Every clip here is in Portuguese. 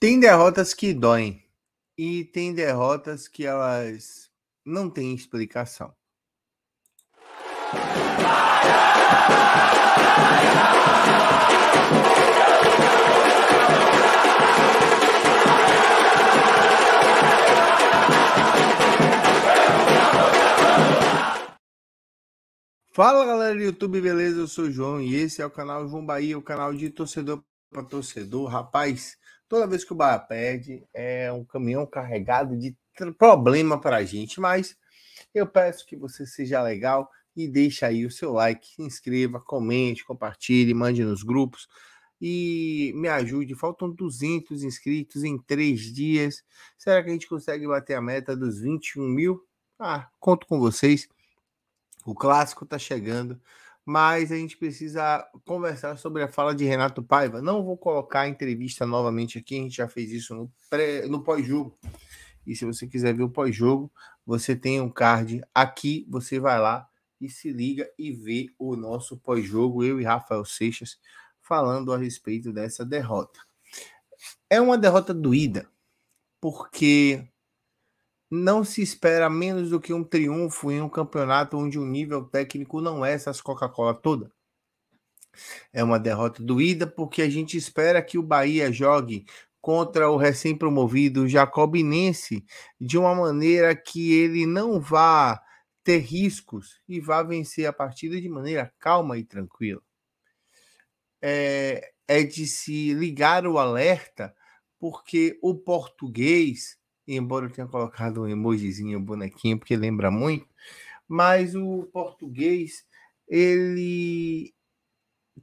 Tem derrotas que doem e tem derrotas que elas não têm explicação. Fala galera do YouTube, beleza? Eu sou o João e esse é o canal João Bahia, o canal de torcedor para torcedor, rapaz, toda vez que o Bahia perde, é um caminhão carregado de problema para a gente, mas eu peço que você seja legal e deixe aí o seu like, se inscreva, comente, compartilhe, mande nos grupos e me ajude. Faltam 200 inscritos em três dias. Será que a gente consegue bater a meta dos 21 mil? Ah, conto com vocês. O clássico está chegando mas a gente precisa conversar sobre a fala de Renato Paiva. Não vou colocar a entrevista novamente aqui, a gente já fez isso no, pré, no pós-jogo. E se você quiser ver o pós-jogo, você tem um card aqui, você vai lá e se liga e vê o nosso pós-jogo, eu e Rafael Seixas falando a respeito dessa derrota. É uma derrota doída, porque não se espera menos do que um triunfo em um campeonato onde o nível técnico não é essas Coca-Cola toda. É uma derrota doída porque a gente espera que o Bahia jogue contra o recém-promovido Jacobinense de uma maneira que ele não vá ter riscos e vá vencer a partida de maneira calma e tranquila. É, é de se ligar o alerta porque o português embora eu tenha colocado um emojizinho, um bonequinho, porque lembra muito, mas o português, ele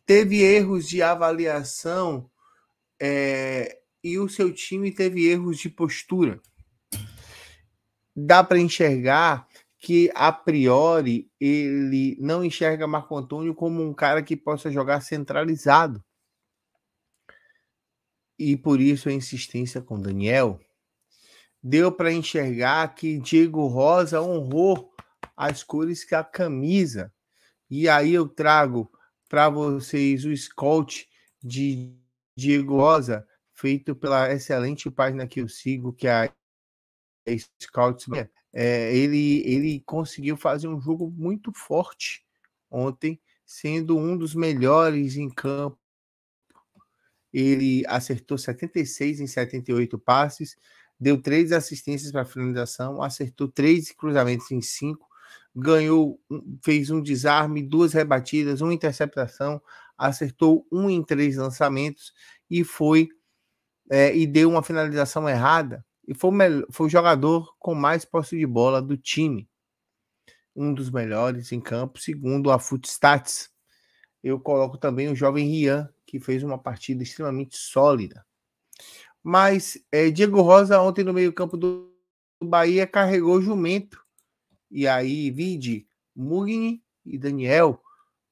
teve erros de avaliação é, e o seu time teve erros de postura. Dá para enxergar que a priori ele não enxerga Marco Antônio como um cara que possa jogar centralizado. E por isso a insistência com Daniel, deu para enxergar que Diego Rosa honrou as cores que a camisa. E aí eu trago para vocês o Scout de Diego Rosa, feito pela excelente página que eu sigo, que é a Scouts. É, ele, ele conseguiu fazer um jogo muito forte ontem, sendo um dos melhores em campo. Ele acertou 76 em 78 passes, deu três assistências para finalização, acertou três cruzamentos em cinco, ganhou, fez um desarme, duas rebatidas, uma interceptação, acertou um em três lançamentos e foi é, e deu uma finalização errada. E foi o, foi o jogador com mais posse de bola do time. Um dos melhores em campo, segundo a Footstats. Eu coloco também o jovem Rian, que fez uma partida extremamente sólida. Mas é, Diego Rosa, ontem no meio-campo do Bahia, carregou jumento. E aí, Vidi, Mugni e Daniel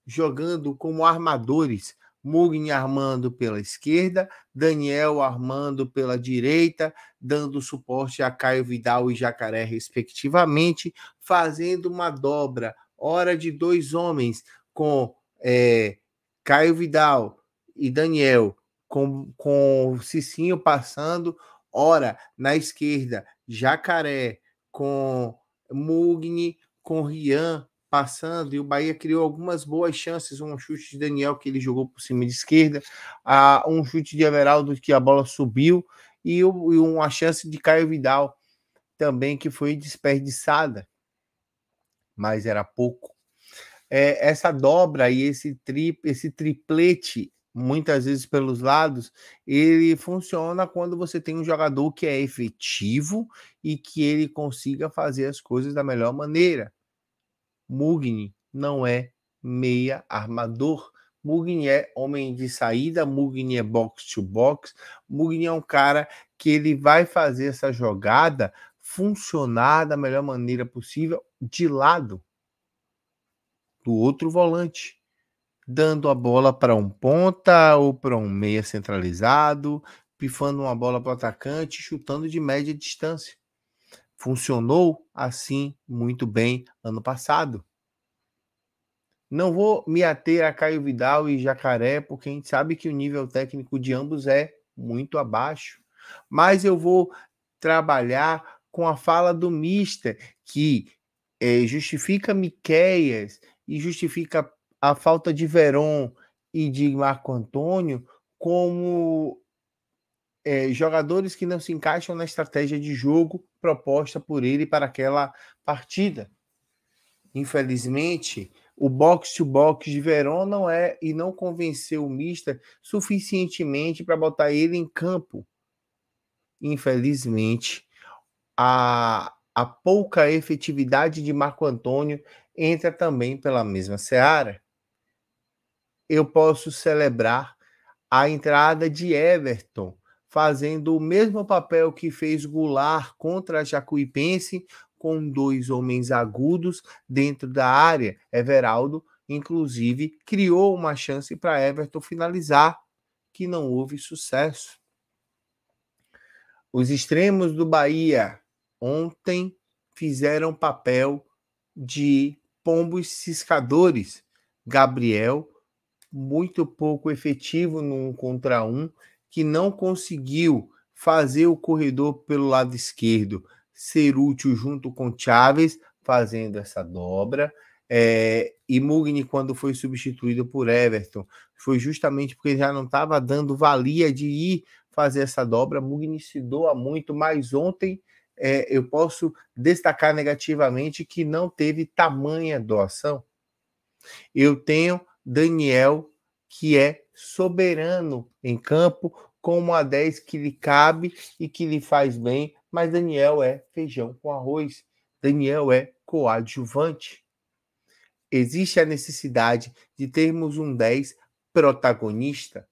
jogando como armadores. Mugni armando pela esquerda, Daniel armando pela direita, dando suporte a Caio Vidal e Jacaré, respectivamente, fazendo uma dobra, hora de dois homens, com é, Caio Vidal e Daniel com, com o Cicinho passando, ora, na esquerda, Jacaré com Mugni, com Rian passando, e o Bahia criou algumas boas chances, um chute de Daniel que ele jogou por cima de esquerda, a, um chute de Everaldo que a bola subiu, e, o, e uma chance de Caio Vidal também que foi desperdiçada, mas era pouco. É, essa dobra e esse, tri, esse triplete muitas vezes pelos lados, ele funciona quando você tem um jogador que é efetivo e que ele consiga fazer as coisas da melhor maneira. Mugni não é meia armador. Mugni é homem de saída, Mugni é box to box, Mugni é um cara que ele vai fazer essa jogada funcionar da melhor maneira possível de lado do outro volante dando a bola para um ponta ou para um meia centralizado, pifando uma bola para o atacante, chutando de média distância. Funcionou assim muito bem ano passado. Não vou me ater a Caio Vidal e Jacaré, porque a gente sabe que o nível técnico de ambos é muito abaixo. Mas eu vou trabalhar com a fala do Mister, que é, justifica Miqueias e justifica a falta de Verón e de Marco Antônio como é, jogadores que não se encaixam na estratégia de jogo proposta por ele para aquela partida. Infelizmente, o box-to-box de Verón não é e não convenceu o Mista suficientemente para botar ele em campo. Infelizmente, a, a pouca efetividade de Marco Antônio entra também pela mesma seara eu posso celebrar a entrada de Everton, fazendo o mesmo papel que fez Goulart contra a Jacuipense, com dois homens agudos dentro da área. Everaldo, inclusive, criou uma chance para Everton finalizar, que não houve sucesso. Os extremos do Bahia ontem fizeram papel de pombos ciscadores. Gabriel muito pouco efetivo no contra um, que não conseguiu fazer o corredor pelo lado esquerdo ser útil junto com Chaves, fazendo essa dobra. É, e Mugni, quando foi substituído por Everton, foi justamente porque já não estava dando valia de ir fazer essa dobra. Mugni se doa muito, mas ontem é, eu posso destacar negativamente que não teve tamanha doação. Eu tenho Daniel, que é soberano em campo, com uma 10 que lhe cabe e que lhe faz bem, mas Daniel é feijão com arroz, Daniel é coadjuvante. Existe a necessidade de termos um 10 protagonista.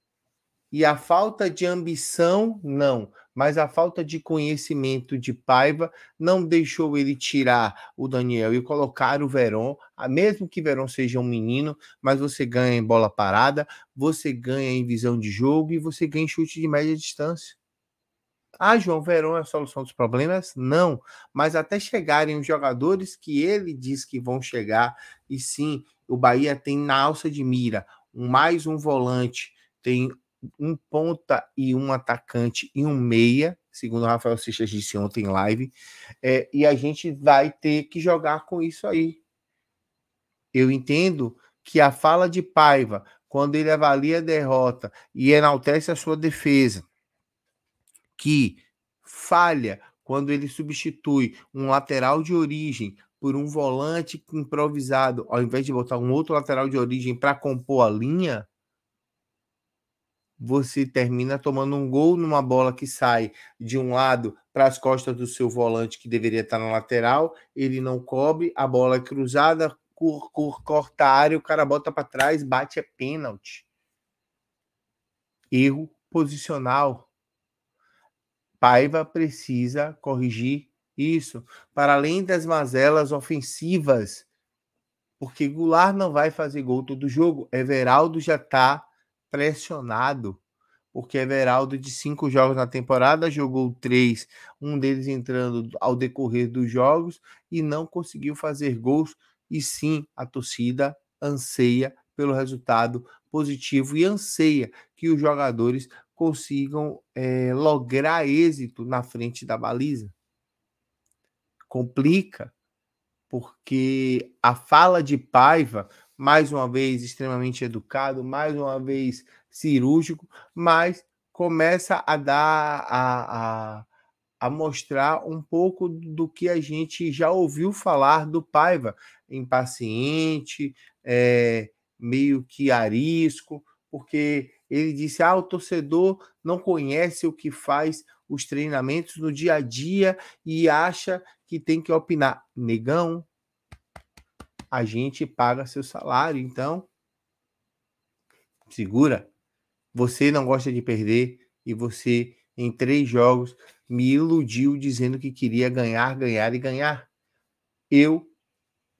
E a falta de ambição, não mas a falta de conhecimento de Paiva não deixou ele tirar o Daniel e colocar o Verón, mesmo que Verón seja um menino, mas você ganha em bola parada, você ganha em visão de jogo e você ganha em chute de média distância. Ah, João Verón é a solução dos problemas? Não, mas até chegarem os jogadores que ele diz que vão chegar, e sim, o Bahia tem na alça de mira um mais um volante, tem um ponta e um atacante e um meia, segundo o Rafael Seixas disse ontem em live, é, e a gente vai ter que jogar com isso aí. Eu entendo que a fala de Paiva, quando ele avalia a derrota e enaltece a sua defesa, que falha quando ele substitui um lateral de origem por um volante improvisado, ao invés de botar um outro lateral de origem para compor a linha, você termina tomando um gol numa bola que sai de um lado para as costas do seu volante, que deveria estar na lateral, ele não cobre, a bola é cruzada, corta a área, o cara bota para trás, bate, é pênalti. Erro posicional. Paiva precisa corrigir isso, para além das mazelas ofensivas, porque Goulart não vai fazer gol todo jogo, Everaldo já está pressionado, porque Everaldo, de cinco jogos na temporada, jogou três, um deles entrando ao decorrer dos jogos e não conseguiu fazer gols. E sim, a torcida anseia pelo resultado positivo e anseia que os jogadores consigam é, lograr êxito na frente da baliza. Complica, porque a fala de Paiva mais uma vez extremamente educado, mais uma vez cirúrgico, mas começa a dar a, a, a, mostrar um pouco do que a gente já ouviu falar do Paiva, impaciente, é, meio que arisco, porque ele disse: ah, o torcedor não conhece o que faz os treinamentos no dia a dia e acha que tem que opinar. Negão, a gente paga seu salário. Então, segura. Você não gosta de perder e você, em três jogos, me iludiu dizendo que queria ganhar, ganhar e ganhar. Eu,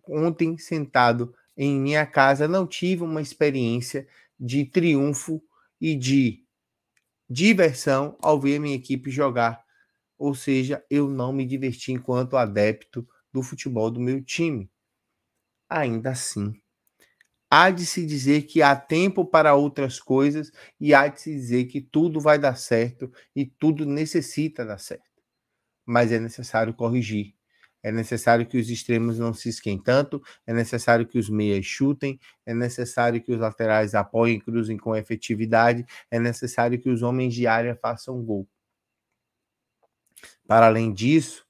ontem, sentado em minha casa, não tive uma experiência de triunfo e de diversão ao ver minha equipe jogar. Ou seja, eu não me diverti enquanto adepto do futebol do meu time ainda assim. Há de se dizer que há tempo para outras coisas e há de se dizer que tudo vai dar certo e tudo necessita dar certo. Mas é necessário corrigir. É necessário que os extremos não se esquem tanto, é necessário que os meias chutem, é necessário que os laterais apoiem e cruzem com efetividade, é necessário que os homens de área façam gol. Para além disso,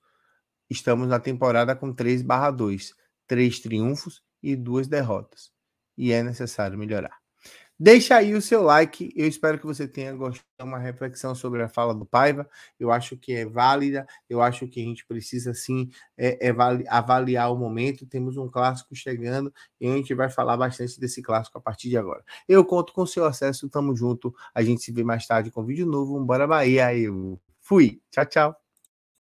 estamos na temporada com 3/2 três triunfos e duas derrotas. E é necessário melhorar. Deixa aí o seu like. Eu espero que você tenha gostado. Uma reflexão sobre a fala do Paiva. Eu acho que é válida. Eu acho que a gente precisa sim é, é, avaliar o momento. Temos um clássico chegando e a gente vai falar bastante desse clássico a partir de agora. Eu conto com seu acesso. Tamo junto. A gente se vê mais tarde com um vídeo novo. Bora Bahia. Eu fui. Tchau, tchau.